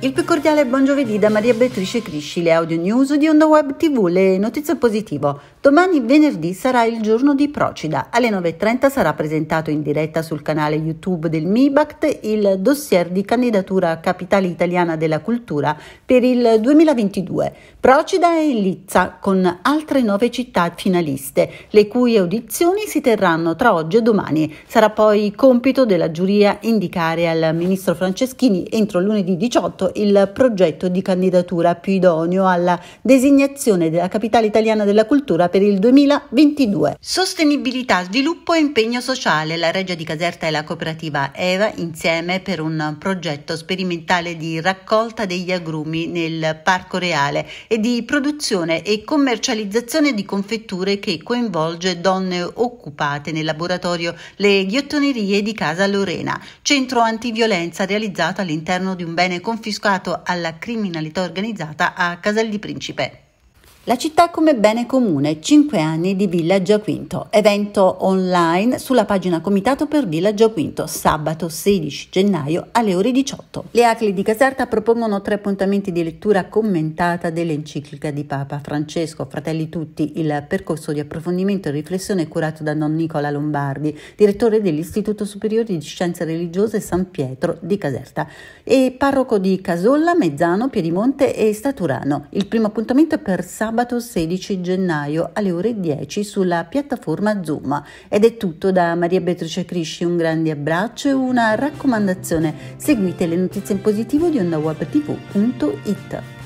Il più cordiale buon giovedì da Maria Beatrice Crisci, le audio news di Onda Web TV, le notizie positivo. Domani venerdì sarà il giorno di Procida. Alle 9.30 sarà presentato in diretta sul canale YouTube del MIBACT il dossier di candidatura a Capitale Italiana della Cultura per il 2022. Procida è in Lizza con altre nove città finaliste, le cui audizioni si terranno tra oggi e domani. Sarà poi compito della giuria indicare al ministro Franceschini entro lunedì 18 il progetto di candidatura più idoneo alla designazione della capitale italiana della cultura per il 2022. Sostenibilità, sviluppo e impegno sociale. La Regia di Caserta e la cooperativa EVA insieme per un progetto sperimentale di raccolta degli agrumi nel Parco Reale e di produzione e commercializzazione di confetture che coinvolge donne occupate nel laboratorio Le Ghiottonerie di Casa Lorena, centro antiviolenza realizzato all'interno di un bene confiscato confiscato alla criminalità organizzata a Casal di Principe. La città come bene comune, 5 anni di Villa Giaquinto, evento online sulla pagina Comitato per Villa Giaquinto, sabato 16 gennaio alle ore 18. Le Acli di Caserta propongono tre appuntamenti di lettura commentata dell'enciclica di Papa Francesco, Fratelli Tutti, il percorso di approfondimento e riflessione curato da Don Nicola Lombardi, direttore dell'Istituto Superiore di Scienze Religiose San Pietro di Caserta e parroco di Casolla, Mezzano, Piedimonte e Staturano. Il primo appuntamento è per sabato sabato 16 gennaio alle ore 10 sulla piattaforma Zoom. Ed è tutto da Maria Beatrice Crisci, un grande abbraccio e una raccomandazione. Seguite le notizie in positivo di ondawebtv.it.